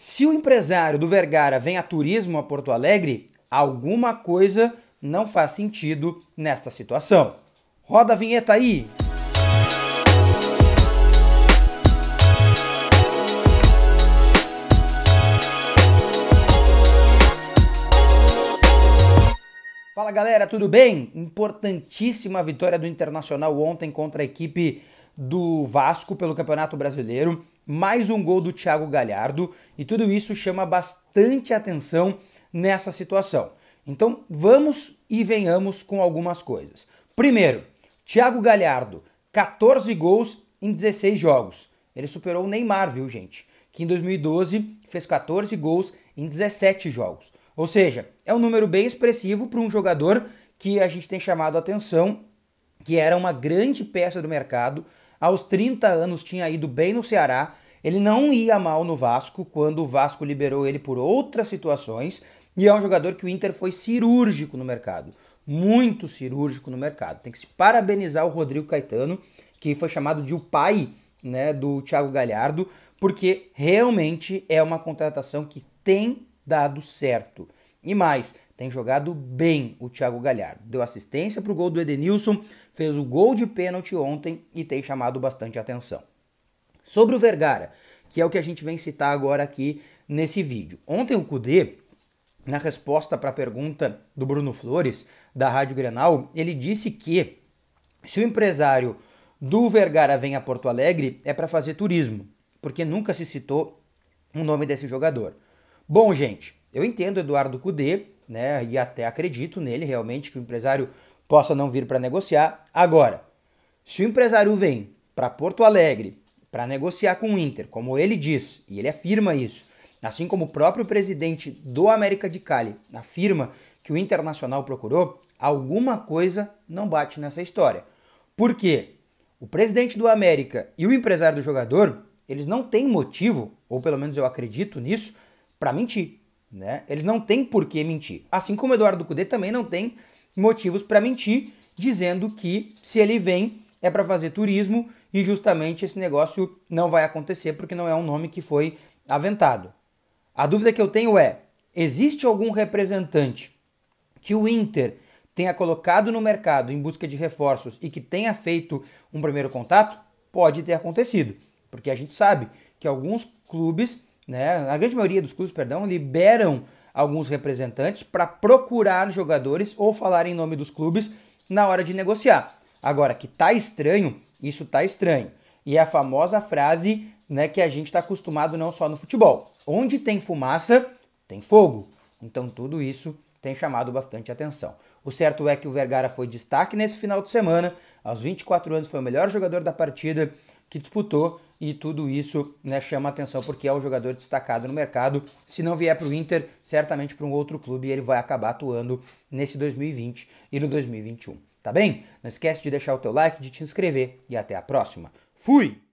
Se o empresário do Vergara vem a turismo a Porto Alegre, alguma coisa não faz sentido nesta situação. Roda a vinheta aí! Fala galera, tudo bem? Importantíssima vitória do Internacional ontem contra a equipe do Vasco pelo Campeonato Brasileiro, mais um gol do Thiago Galhardo, e tudo isso chama bastante atenção nessa situação. Então vamos e venhamos com algumas coisas. Primeiro, Thiago Galhardo, 14 gols em 16 jogos. Ele superou o Neymar, viu, gente? Que em 2012 fez 14 gols em 17 jogos. Ou seja, é um número bem expressivo para um jogador que a gente tem chamado a atenção, que era uma grande peça do mercado, aos 30 anos tinha ido bem no Ceará, ele não ia mal no Vasco quando o Vasco liberou ele por outras situações, e é um jogador que o Inter foi cirúrgico no mercado, muito cirúrgico no mercado. Tem que se parabenizar o Rodrigo Caetano, que foi chamado de o pai né, do Thiago Galhardo, porque realmente é uma contratação que tem dado certo. E mais, tem jogado bem o Thiago Galhardo. Deu assistência para o gol do Edenilson, fez o gol de pênalti ontem e tem chamado bastante atenção. Sobre o Vergara, que é o que a gente vem citar agora aqui nesse vídeo. Ontem o Cudê, na resposta para a pergunta do Bruno Flores, da Rádio Grenal, ele disse que se o empresário do Vergara vem a Porto Alegre é para fazer turismo, porque nunca se citou o nome desse jogador. Bom, gente, eu entendo Eduardo Cudê né? E até acredito nele realmente que o empresário possa não vir para negociar. Agora, se o empresário vem para Porto Alegre para negociar com o Inter, como ele diz, e ele afirma isso, assim como o próprio presidente do América de Cali afirma que o Internacional procurou, alguma coisa não bate nessa história. Por quê? O presidente do América e o empresário do jogador, eles não têm motivo, ou pelo menos eu acredito nisso, para mentir. Né? Eles não têm por que mentir. Assim como Eduardo Cudê também não tem motivos para mentir, dizendo que se ele vem é para fazer turismo e justamente esse negócio não vai acontecer porque não é um nome que foi aventado. A dúvida que eu tenho é: existe algum representante que o Inter tenha colocado no mercado em busca de reforços e que tenha feito um primeiro contato? Pode ter acontecido, porque a gente sabe que alguns clubes né, a grande maioria dos clubes, perdão, liberam alguns representantes para procurar jogadores ou falar em nome dos clubes na hora de negociar. Agora, que tá estranho, isso tá estranho. E é a famosa frase né, que a gente está acostumado não só no futebol. Onde tem fumaça, tem fogo. Então tudo isso tem chamado bastante atenção. O certo é que o Vergara foi destaque nesse final de semana. Aos 24 anos foi o melhor jogador da partida que disputou e tudo isso né, chama atenção porque é um jogador destacado no mercado. Se não vier para o Inter, certamente para um outro clube ele vai acabar atuando nesse 2020 e no 2021. Tá bem? Não esquece de deixar o teu like, de te inscrever e até a próxima. Fui!